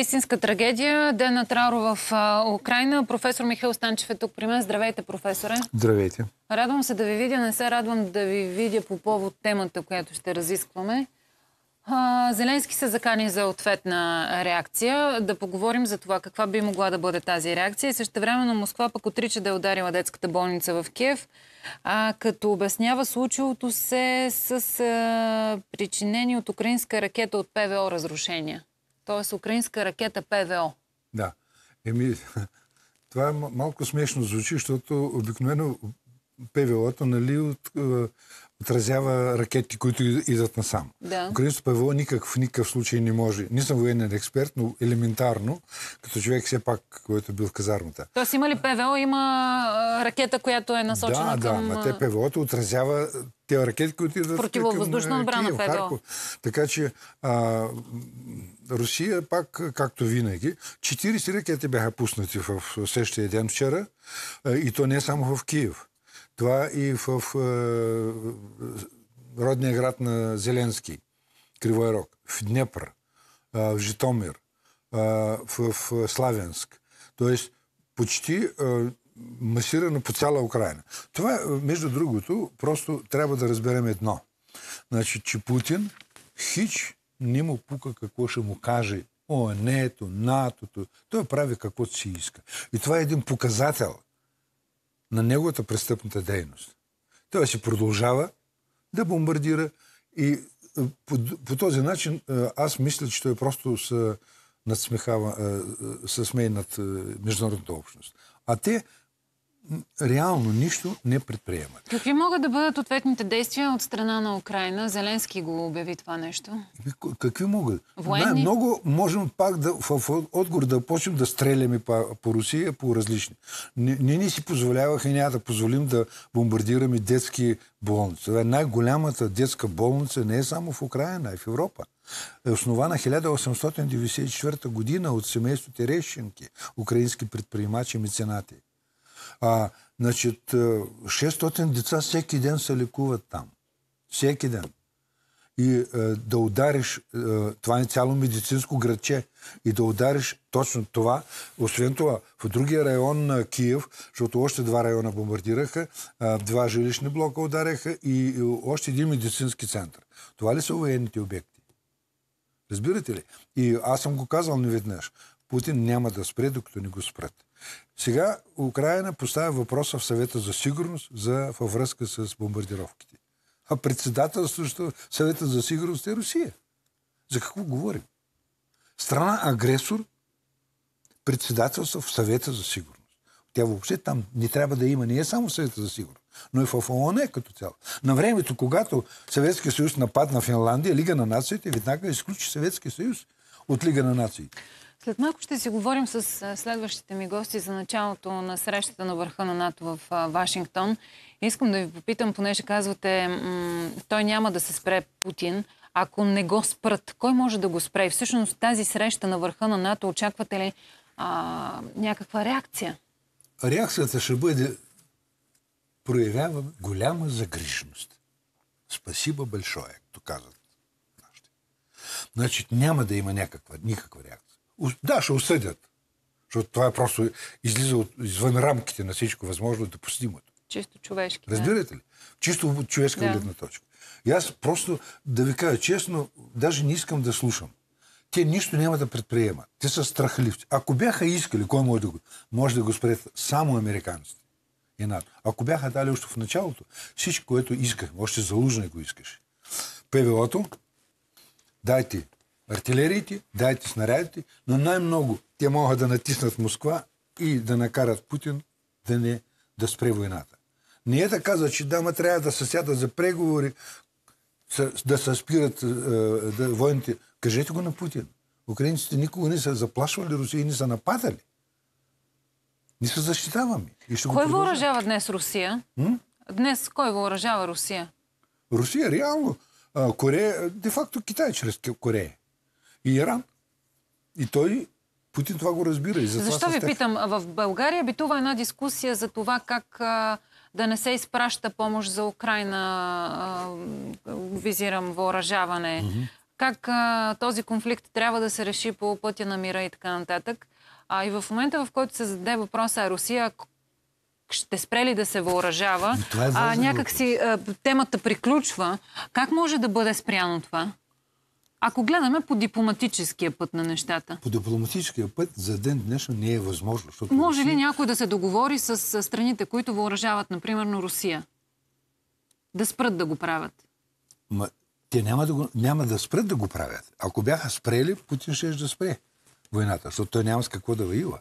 Истинска трагедия. Ден на траур в Украина. Професор Михаил Станчев е тук при мен. Здравейте, професоре. Здравейте. Радвам се да ви видя. Не се радвам да ви видя по повод темата, която ще разискваме. Зеленски се закани за ответна реакция. Да поговорим за това каква би могла да бъде тази реакция. И също на Москва пък отрича да е ударила детската болница в Киев, а, като обяснява случилото се с а, причинени от украинска ракета от ПВО разрушения т.е. украинска ракета ПВО. Да. Еми, това е малко смешно звучи, защото обикновено ПВО-то нали, от, е, отразява ракети, които идват насам. Да. Украинското ПВО никак, в никакъв случай не може. Не съм военен експерт, но елементарно, като човек все пак, който е бил в казармата. Тоест има ли ПВО, има ракета, която е насочена да, към... Да, да, те ПВО-то отразява тези ракети, които идват е, е, Противовъздушна към, отбрана ПВО. Харков. Така че а, Русия пак, както винаги, 40 ракети бяха пуснати в същия ден вчера и то не само в Киев. Това и в родния град на Зеленски, Кривой Рог, в Днепр, в Житомир, в Славянск. Тоест, почти масирано по цяла Украина. Това, между другото, просто трябва да разберем едно. Значи, че Путин хич не му пука какво ще му каже ОНЕ-то, НАТО-то. Той прави каквото си иска. И това е един показател на неговата престъпната дейност. Той си продължава да бомбардира и е, по, по този начин е, аз мисля, че той просто се надсмехава, е, се смее над международната общност. А те реално нищо не предприемат. Какви могат да бъдат ответните действия от страна на Украина? Зеленски го обяви това нещо. Какви могат? Военни? Да, много можем пак да, в отговор да почнем да стреляме по, по Русия, по различни. Не, не ни си позволяваха и няма да позволим да бомбардираме детски болници. Е най-голямата детска болница не е само в Украина, а и в Европа е основана 1894 година от семейство Терещенки, украински предприемачи и меценати. А, значит, 600 е, деца всеки ден се лекуват там. Всеки ден. И е, да удариш, е, това е цяло медицинско градче, и да удариш точно това. Освен това, в другия район на Киев, защото още два района бомбардираха, е, два жилищни блока удареха и, и още един медицински център. Това ли са военните обекти? Разбирате ли? И аз съм го казал неведнъж. Путин няма да спре, докато не го спрете. Сега Украина поставя въпроса в съвета за сигурност за, във връзка с бомбардировките. А председателството съвета за сигурност е Русия. За какво говорим? Страна агресор председателство в съвета за сигурност. Тя въобще там не трябва да има не е само съвета за сигурност, но и в ООН като цяло. На времето, когато Съветския съюз нападна Финландия, Лига на нациите веднага изключи Съветския съюз от Лига на нациите. След малко ще си говорим с следващите ми гости за началото на срещата на върха на НАТО в Вашингтон. Искам да ви попитам, понеже казвате, той няма да се спре Путин. Ако не го спрат, кой може да го спре? И всъщност тази среща на върха на НАТО, очаквате ли а, някаква реакция? Реакцията ще бъде проявява голяма загрижност. Спасибо большое, както казват Значи няма да има някаква, никаква реакция. Да, ще осъдят. Защото това е просто излиза от, извън рамките на всичко възможно да постимото. Чисто човешки. Разбирате да. ли? Чисто човешка да. гледна точка. И аз просто, да ви кажа честно, даже не искам да слушам. Те нищо няма да предприемат. Те са страхливци. Ако бяха искали, кой може да го, може да го спрет само американците и НАТО. Ако бяха дали още в началото, всичко, което искахме, още залужно го искаше. ПВО-то, дайте артилериите, дайте снарядите, но най-много те могат да натиснат Москва и да накарат Путин да не да спре войната. Не е да казва, че дама трябва да се сядат за преговори, да се спират е, да, войните. Кажете го на Путин. Украинците никога не са заплашвали Русия и не са нападали. Не се защитаваме. И ще кой въоръжава днес Русия? М? Днес кой въоръжава Русия? Русия, реално. Корея, де-факто Китай чрез Корея и Иран. И той Путин това го разбира. И за Защо това ви питам? В България битува една дискусия за това как да не се изпраща помощ за Украина, визирам въоръжаване, mm-hmm. как този конфликт трябва да се реши по пътя на мира и така нататък. А и в момента, в който се зададе въпроса Русия ще спре ли да се въоръжава, е а, някак си темата приключва. Как може да бъде спряно това? Ако гледаме по дипломатическия път на нещата. По дипломатическия път за ден днешно не е възможно. Може ли някой да се договори с страните, които въоръжават, например, на Русия? Да спрат да го правят? Ма, те няма да, го, няма да спрат да го правят. Ако бяха спрели, Путин ще да спре войната, защото той няма с какво да воюва.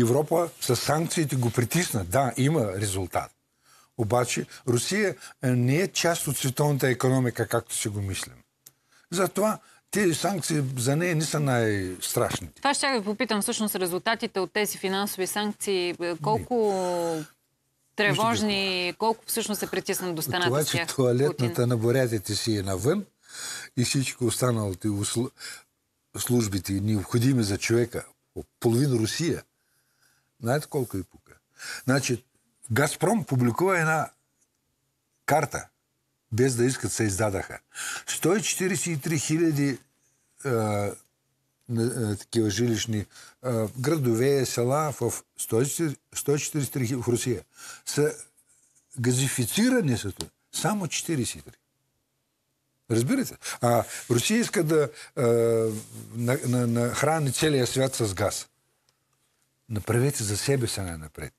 Европа с санкциите го притисна. Да, има резултат. Обаче Русия е, не е част от световната економика, както си го мислим. Затова тези санкции за нея не са най-страшните. Това ще ви попитам всъщност резултатите от тези финансови санкции. Е, колко не. тревожни, колко всъщност се притиснат до стената Това, че туалетната на борятите си е навън и всичко останалото и усл... службите необходими за човека, половин Русия, знаете колко и е пука. Значи, Газпром публикува една карта – без да искат, се издадаха. 143 хиляди такива жилищни а, градове, села в 143 хиляди в Русия са газифицирани са това. Само 43. Разбирате? А Русия иска да а, на, на, на храни целия свят с газ. Направете за себе се най-напред.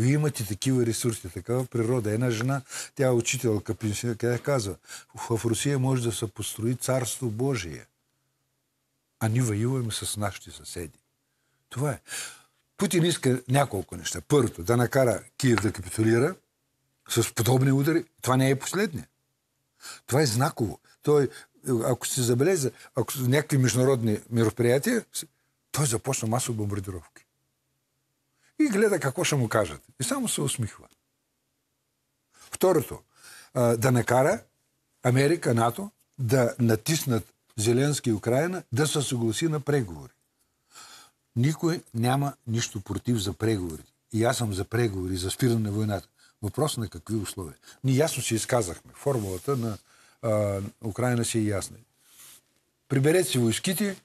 Вие имате такива ресурси, такава природа. Една жена, тя е учителка, тя казва, в Русия може да се построи царство Божие. А ние воюваме с нашите съседи. Това е. Путин иска няколко неща. Първото, да накара Киев да капитулира с подобни удари. Това не е последния. Това е знаково. Той, ако се забележа, ако някакви международни мероприятия, той започна масово бомбардировки и гледа какво ще му кажат. И само се усмихва. Второто, да накара Америка, НАТО да натиснат Зеленски и Украина да се съгласи на преговори. Никой няма нищо против за преговори. И аз съм за преговори, за спиране на войната. Въпрос на какви условия. Ние ясно си изказахме. Формулата на а, Украина си е ясна. Приберете си войските,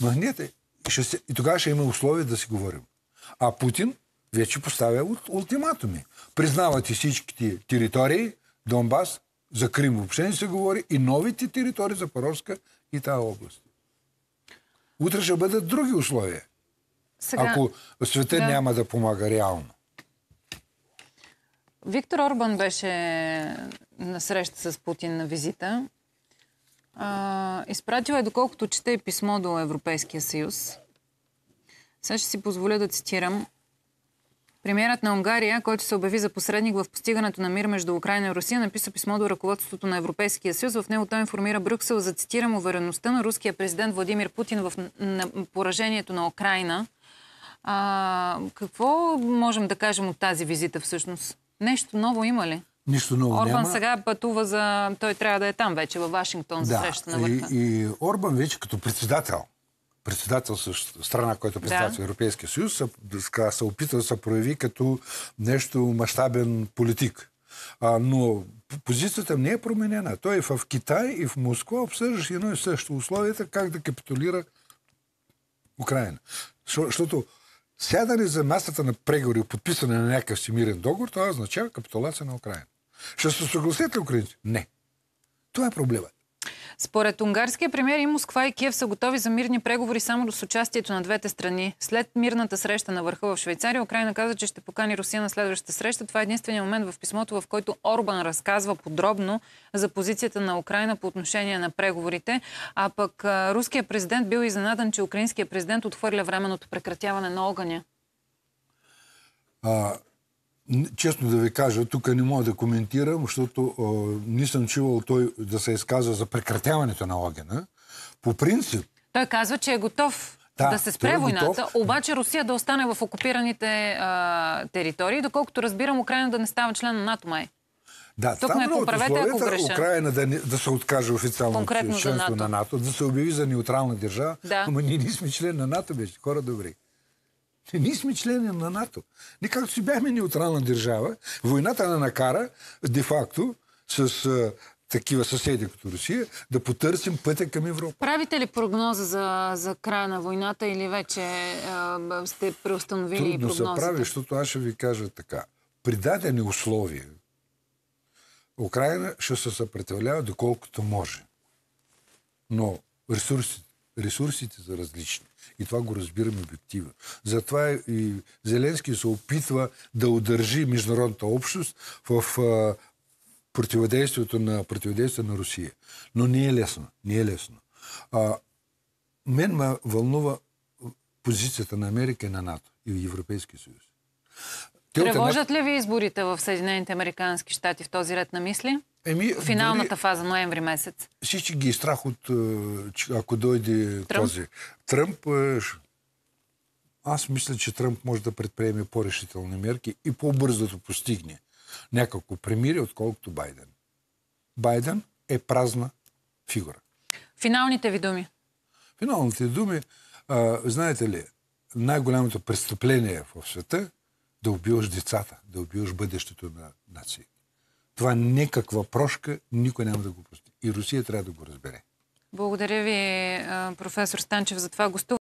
махнете и, ще, и тогава ще има условия да си говорим. А Путин вече поставя ултиматуми. Признавате всичките територии, Донбас, за Крим въобще не се говори и новите територии за Паровска и тази област. Утре ще бъдат други условия. Сега... Ако света да. няма да помага реално. Виктор Орбан беше на среща с Путин на визита. А, изпратил е, доколкото чете писмо до Европейския съюз сега ще си позволя да цитирам Премьерът на Унгария, който се обяви за посредник в постигането на мир между Украина и Русия, написа писмо до ръководството на Европейския съюз. В него той информира Брюксел за, цитирам, увереността на руския президент Владимир Путин в поражението на Украина. А, какво можем да кажем от тази визита всъщност? Нещо ново има ли? Нищо ново Орбан няма. сега пътува за... Той трябва да е там вече, във Вашингтон, за да, среща на върха. И, и Орбан вече като председател Председател страна, която е председател да. Европейския съюз, се, се опита да се прояви като нещо мащабен политик. А, но позицията не е променена. Той е в Китай и в Москва обсъждаш едно и също условията как да капитулира Украина. Защото сядане за масата на преговори, подписане на някакъв всемирен договор, това означава капитулация на Украина. Ще се съгласят ли украинци? Не. Това е проблема. Според унгарския премьер и Москва и Киев са готови за мирни преговори само до с участието на двете страни. След мирната среща на върха в Швейцария, Украина каза, че ще покани Русия на следващата среща. Това е единствения момент в писмото, в който Орбан разказва подробно за позицията на Украина по отношение на преговорите. А пък руският президент бил изненадан, че украинският президент отхвърля временното прекратяване на огъня. А, Честно да ви кажа, тук не мога да коментирам, защото а, не съм чувал той да се изказва за прекратяването на огъня. По принцип... Той казва, че е готов да, да се спре е войната, готов. обаче Русия да остане в окупираните а, територии, доколкото разбирам, Украина да не става член на НАТО май. Да, Тук ме е поправете, ако греша. Украина да, не, да се откаже официално членство на НАТО. на НАТО, да се обяви за неутрална държава, да. ама ние не сме член на НАТО, беше. Хора добри ние сме члени на НАТО. Ние както си бяхме неутрална държава, войната на накара, де-факто, с а, такива съседи като Русия, да потърсим пътя към Европа. Правите ли прогноза за, за края на войната или вече а, сте преустановили Трудно прогнозата? Трудно се прави, защото аз ще ви кажа така. При дадени условия, Украина ще се съпротивлява доколкото може. Но ресурсите ресурсите са различни. И това го разбираме обективно. Затова и Зеленски се опитва да удържи международната общност в противодействието на, противодействието на Русия. Но не е лесно. Не е лесно. А, мен ме вълнува позицията на Америка и на НАТО и Европейския съюз. Тревожат ли ви изборите в Съединените Американски щати в този ред на мисли? Еми, Финалната дори... фаза, ноември месец. Всички ги е страх от, е, ако дойде Тръмп? този. Тръмп, е, аз мисля, че Тръмп може да предприеме по-решителни мерки и по-бързо да постигне някакво премири, отколкото Байден. Байден е празна фигура. Финалните ви думи. Финалните думи, а, знаете ли, най-голямото престъпление в света да убиваш децата, да убиваш бъдещето на нация. Това некаква е прошка никой няма да го прости. И Русия трябва да го разбере. Благодаря ви, професор Станчев, за това гостуване.